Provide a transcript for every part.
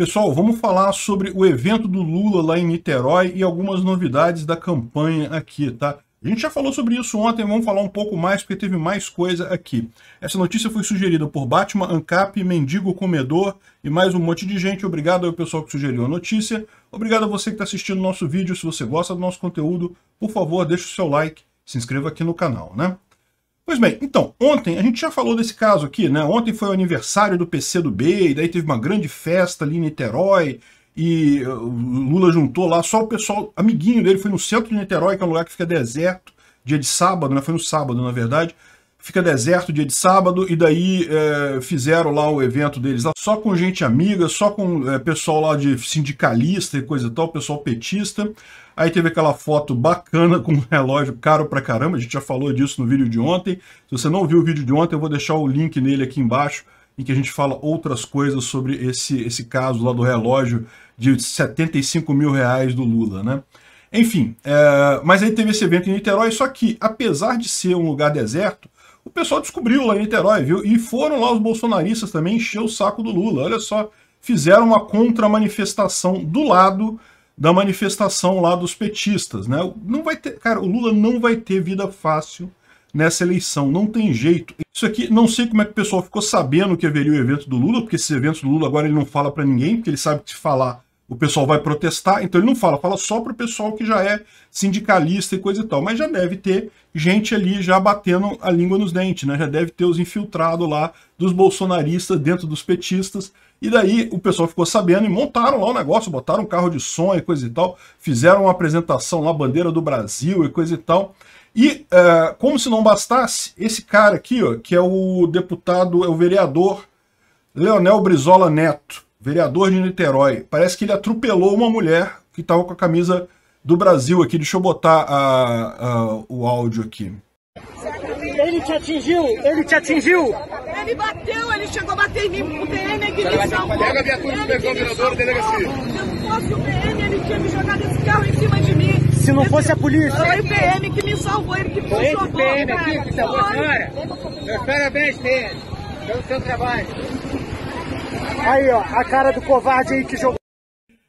Pessoal, vamos falar sobre o evento do Lula lá em Niterói e algumas novidades da campanha aqui, tá? A gente já falou sobre isso ontem, vamos falar um pouco mais, porque teve mais coisa aqui. Essa notícia foi sugerida por Batman, Ancap, Mendigo, Comedor e mais um monte de gente. Obrigado ao pessoal que sugeriu a notícia. Obrigado a você que está assistindo o nosso vídeo. Se você gosta do nosso conteúdo, por favor, deixe o seu like, se inscreva aqui no canal, né? Pois bem, então, ontem a gente já falou desse caso aqui, né? Ontem foi o aniversário do PC do B e daí teve uma grande festa ali em Niterói, e o uh, Lula juntou lá, só o pessoal, amiguinho dele, foi no centro de Niterói, que é um lugar que fica deserto, dia de sábado, né? Foi no sábado, na verdade fica deserto dia de sábado, e daí é, fizeram lá o evento deles, lá, só com gente amiga, só com é, pessoal lá de sindicalista e coisa e tal, pessoal petista. Aí teve aquela foto bacana com um relógio caro pra caramba, a gente já falou disso no vídeo de ontem. Se você não viu o vídeo de ontem, eu vou deixar o link nele aqui embaixo, em que a gente fala outras coisas sobre esse, esse caso lá do relógio de 75 mil reais do Lula, né? Enfim, é, mas aí teve esse evento em Niterói, só que apesar de ser um lugar deserto, o pessoal descobriu lá em Niterói, viu? E foram lá os bolsonaristas também encher o saco do Lula. Olha só, fizeram uma contra-manifestação do lado da manifestação lá dos petistas, né? Não vai ter, cara, o Lula não vai ter vida fácil nessa eleição, não tem jeito. Isso aqui, não sei como é que o pessoal ficou sabendo que haveria o evento do Lula, porque esses eventos do Lula agora ele não fala para ninguém, porque ele sabe que se falar o pessoal vai protestar, então ele não fala, fala só para o pessoal que já é sindicalista e coisa e tal, mas já deve ter gente ali já batendo a língua nos dentes, né? já deve ter os infiltrados lá dos bolsonaristas dentro dos petistas, e daí o pessoal ficou sabendo e montaram lá o negócio, botaram um carro de som e coisa e tal, fizeram uma apresentação lá, bandeira do Brasil e coisa e tal, e uh, como se não bastasse, esse cara aqui, ó, que é o deputado, é o vereador Leonel Brizola Neto, vereador de Niterói, parece que ele atropelou uma mulher que estava com a camisa do Brasil aqui. Deixa eu botar a, a, o áudio aqui. Ele te atingiu? Ele te atingiu? Ele bateu, ele chegou a bater em mim. O PM é que me salvou. Pega a viatura pegou o vereador, delegacia. Se não fosse o PM, ele tinha me jogado esse carro em cima de mim. Se não fosse a polícia. Foi o PM que me salvou, ele que me salvou. Foi o PM aqui que salvou a senhora? parabéns, PM, pelo seu trabalho. Aí, ó, a cara do covarde aí que jogou.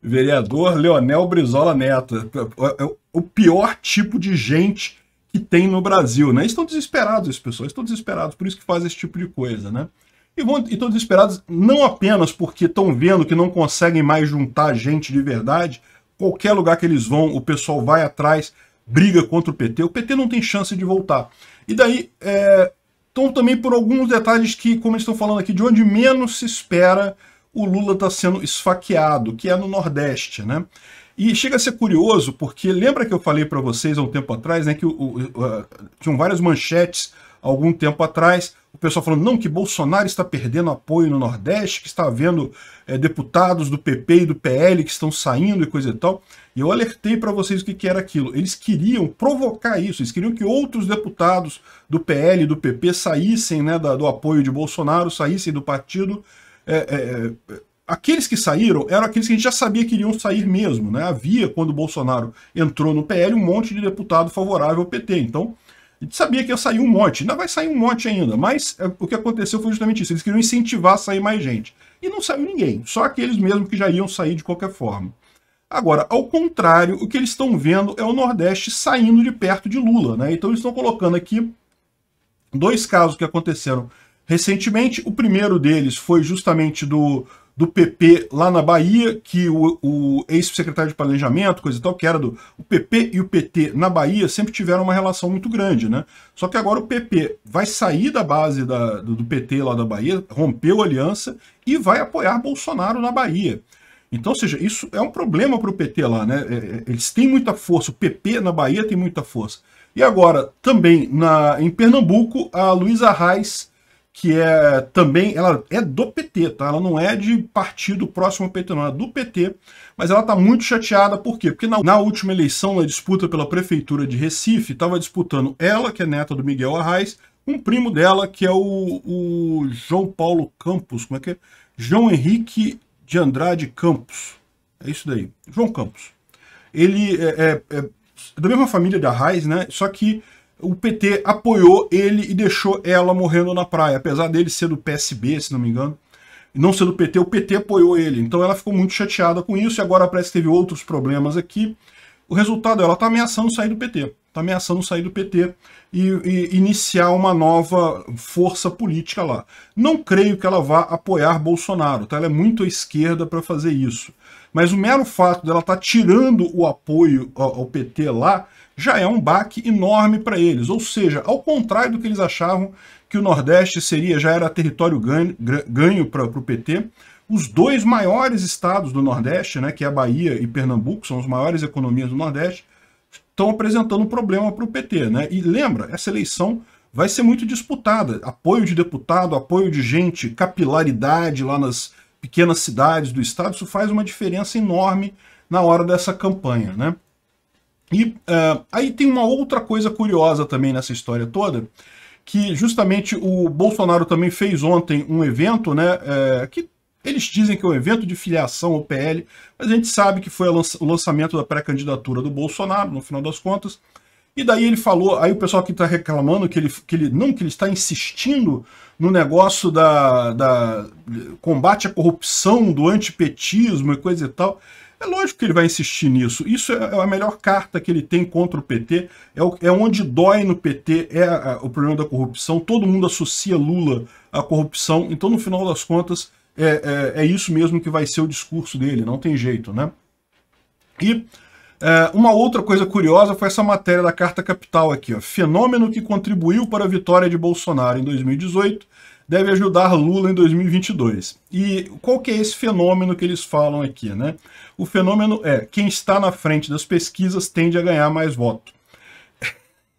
Vereador Leonel Brizola Neto. É, é o pior tipo de gente que tem no Brasil, né? Estão desesperados as pessoas, estão desesperados, por isso que fazem esse tipo de coisa, né? E estão desesperados não apenas porque estão vendo que não conseguem mais juntar gente de verdade, qualquer lugar que eles vão, o pessoal vai atrás, briga contra o PT, o PT não tem chance de voltar. E daí, é, ou então, também por alguns detalhes que, como estão falando aqui, de onde menos se espera o Lula está sendo esfaqueado, que é no Nordeste, né? E chega a ser curioso, porque lembra que eu falei para vocês há um tempo atrás, né, que o, o, tinham várias manchetes algum tempo atrás, o pessoal falando, não, que Bolsonaro está perdendo apoio no Nordeste, que está havendo é, deputados do PP e do PL que estão saindo e coisa e tal. E eu alertei para vocês o que, que, era aquilo. Eles queriam provocar isso, eles queriam que outros deputados do PL e do PP saíssem né, da, do apoio de Bolsonaro, saíssem do partido. É, é, é, aqueles que saíram eram aqueles que a gente já sabia que iriam sair mesmo. Né? Havia, quando Bolsonaro entrou no PL, um monte de deputado favorável ao PT. Então, e sabia que ia sair um monte, ainda vai sair um monte ainda, mas é, o que aconteceu foi justamente isso, eles queriam incentivar a sair mais gente. E não saiu ninguém, só aqueles mesmo que já iam sair de qualquer forma. Agora, ao contrário, o que eles estão vendo é o Nordeste saindo de perto de Lula, né? Então eles estão colocando aqui dois casos que aconteceram recentemente. O primeiro deles foi justamente do do PP lá na Bahia, que o, o ex-secretário de Planejamento, coisa e tal, que era do o PP e o PT na Bahia sempre tiveram uma relação muito grande, né? Só que agora o PP vai sair da base da, do, do PT lá da Bahia, rompeu a aliança e vai apoiar Bolsonaro na Bahia. Então, ou seja, isso é um problema para o PT lá, né? É, é, eles têm muita força, o PP na Bahia tem muita força. E agora, também na, em Pernambuco, a Luísa Reis que é também, ela é do PT, tá? Ela não é de partido próximo ao PT, não, é do PT, mas ela tá muito chateada, por quê? Porque na, na última eleição, na disputa pela prefeitura de Recife, estava disputando ela, que é neta do Miguel Arraes, um primo dela, que é o, o João Paulo Campos, como é que é? João Henrique de Andrade Campos, é isso daí, João Campos. Ele é, é, é da mesma família da Raiz, né? Só que o PT apoiou ele e deixou ela morrendo na praia. Apesar dele ser do PSB, se não me engano, e não ser do PT, o PT apoiou ele. Então ela ficou muito chateada com isso e agora parece que teve outros problemas aqui. O resultado é ela está ameaçando sair do PT. Está ameaçando sair do PT e, e iniciar uma nova força política lá. Não creio que ela vá apoiar Bolsonaro, tá? Ela é muito à esquerda para fazer isso. Mas o mero fato dela estar tá tirando o apoio ao PT lá já é um baque enorme para eles. Ou seja, ao contrário do que eles achavam que o Nordeste seria, já era território ganho, para o PT, os dois maiores estados do Nordeste, né, que é a Bahia e Pernambuco, são as maiores economias do Nordeste, estão apresentando um problema para o PT. Né? E lembra, essa eleição vai ser muito disputada. Apoio de deputado, apoio de gente, capilaridade lá nas pequenas cidades do estado, isso faz uma diferença enorme na hora dessa campanha. Né? E uh, aí tem uma outra coisa curiosa também nessa história toda, que justamente o Bolsonaro também fez ontem um evento, né, é, que eles dizem que é um evento de filiação ao PL, mas a gente sabe que foi o lançamento da pré-candidatura do Bolsonaro, no final das contas, e daí ele falou, aí o pessoal que está reclamando que ele, que ele, não, que ele está insistindo no negócio da, da combate à corrupção, do antipetismo e coisa e tal, é lógico que ele vai insistir nisso. Isso é, é a melhor carta que ele tem contra o PT. É, é, onde dói no PT, é o problema da corrupção. Todo mundo associa Lula à corrupção. Então, no final das contas, é, é, é isso mesmo que vai ser o discurso dele. Não tem jeito, né? E é, uma outra coisa curiosa foi essa matéria da Carta Capital aqui. Ó. Fenômeno que contribuiu para a vitória de Bolsonaro em 2018 deve ajudar Lula em 2022. E qual que é esse fenômeno que eles falam aqui, né? O fenômeno é quem está na frente das pesquisas tende a ganhar mais voto.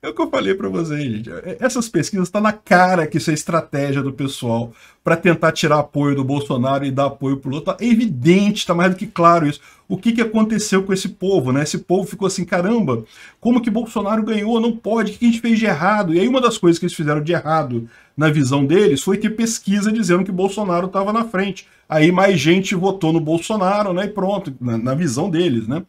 É o que eu falei para vocês, gente. É, essas pesquisas tá na cara que isso é estratégia do pessoal para tentar tirar apoio do Bolsonaro e dar apoio pro outro Tá evidente, tá mais do que claro isso. O que, que aconteceu com esse povo, né? Esse povo ficou assim, caramba, como que Bolsonaro ganhou? Não pode, o que, que a gente fez de errado? E aí uma das coisas que eles fizeram de errado na visão deles foi ter pesquisa dizendo que Bolsonaro estava na frente. Aí mais gente votou no Bolsonaro, né? E pronto, na, na visão deles, né?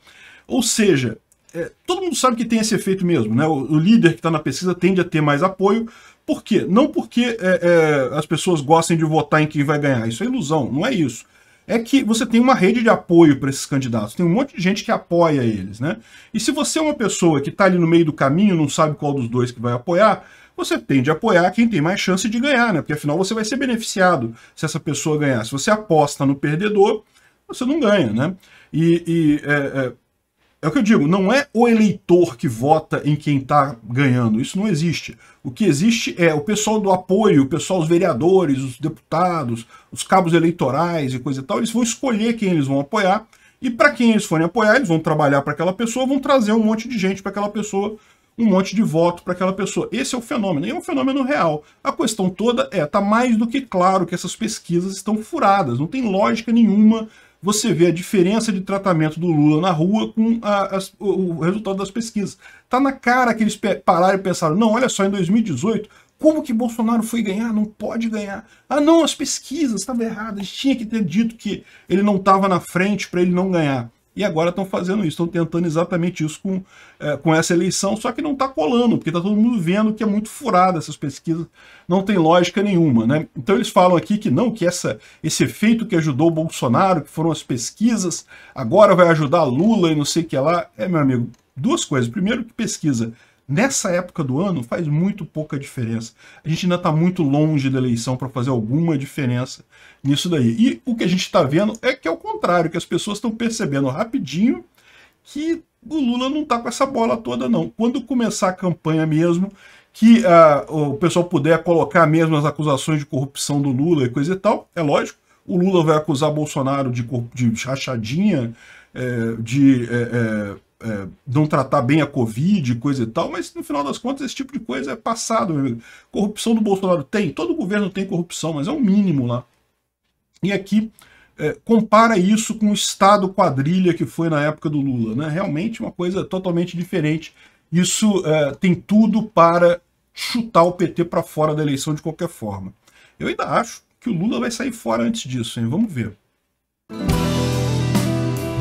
Ou seja, é, todo mundo sabe que tem esse efeito mesmo, né? O, o líder que está na pesquisa tende a ter mais apoio. Por quê? Não porque é, é, as pessoas gostem de votar em quem vai ganhar. Isso é ilusão, não é isso. É que você tem uma rede de apoio para esses candidatos, tem um monte de gente que apoia eles, né? E se você é uma pessoa que está ali no meio do caminho, não sabe qual dos dois que vai apoiar, você tende a apoiar quem tem mais chance de ganhar, né? Porque afinal você vai ser beneficiado se essa pessoa ganhar. Se você aposta no perdedor, você não ganha, né? E, e é, é é o que eu digo, não é o eleitor que vota em quem está ganhando. Isso não existe. O que existe é o pessoal do apoio, o pessoal, os vereadores, os deputados, os cabos eleitorais e coisa e tal. Eles vão escolher quem eles vão apoiar. E para quem eles forem apoiar, eles vão trabalhar para aquela pessoa, vão trazer um monte de gente para aquela pessoa, um monte de voto para aquela pessoa. Esse é o fenômeno. E é um fenômeno real. A questão toda é: tá mais do que claro que essas pesquisas estão furadas. Não tem lógica nenhuma você vê a diferença de tratamento do Lula na rua com a, o resultado das pesquisas. Tá na cara que eles pararam e pensaram, não, olha só, em 2018, como que Bolsonaro foi ganhar? Não pode ganhar. Ah, não, as pesquisas estavam erradas. Tinha que ter dito que ele não estava na frente para ele não ganhar e agora estão fazendo isso, estão tentando exatamente isso com, é, com essa eleição, só que não está colando, porque está todo mundo vendo que é muito furada essas pesquisas, não tem lógica nenhuma. Né? Então eles falam aqui que não, que essa, esse efeito que ajudou o Bolsonaro, que foram as pesquisas, agora vai ajudar Lula e não sei o que lá. É, meu amigo, duas coisas. Primeiro que pesquisa Nessa época do ano faz muito pouca diferença. A gente ainda está muito longe da eleição para fazer alguma diferença nisso daí. E o que a gente está vendo é que é o contrário, que as pessoas estão percebendo rapidinho que o Lula não está com essa bola toda, não. Quando começar a campanha mesmo, que uh, o pessoal puder colocar mesmo as acusações de corrupção do Lula e coisa e tal, é lógico. O Lula vai acusar Bolsonaro de, de rachadinha, é, de. É, é, é, não tratar bem a Covid, coisa e tal, mas no final das contas esse tipo de coisa é passado. Corrupção do Bolsonaro tem, todo governo tem corrupção, mas é o um mínimo lá. E aqui é, compara isso com o estado quadrilha que foi na época do Lula, né? Realmente uma coisa totalmente diferente. Isso é, tem tudo para chutar o PT para fora da eleição de qualquer forma. Eu ainda acho que o Lula vai sair fora antes disso, hein? Vamos ver.